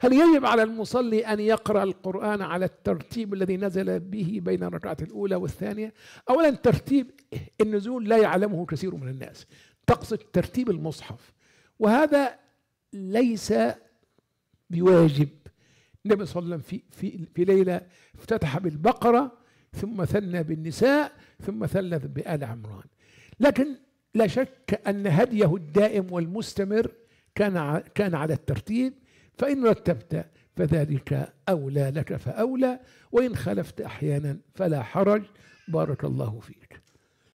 هل يجب على المصلي أن يقرأ القرآن على الترتيب الذي نزل به بين الركعة الأولى والثانية أولا ترتيب النزول لا يعلمه كثير من الناس تقصد ترتيب المصحف وهذا ليس بواجب النبي صلى الله عليه وسلم في, في, في ليلة افتتح بالبقرة ثم ثنى بالنساء ثم ثلث بآل عمران لكن لا شك أن هديه الدائم والمستمر كان كان على الترتيب فإن رتبت فذلك أولى لك فأولى وإن خلفت أحيانا فلا حرج بارك الله فيك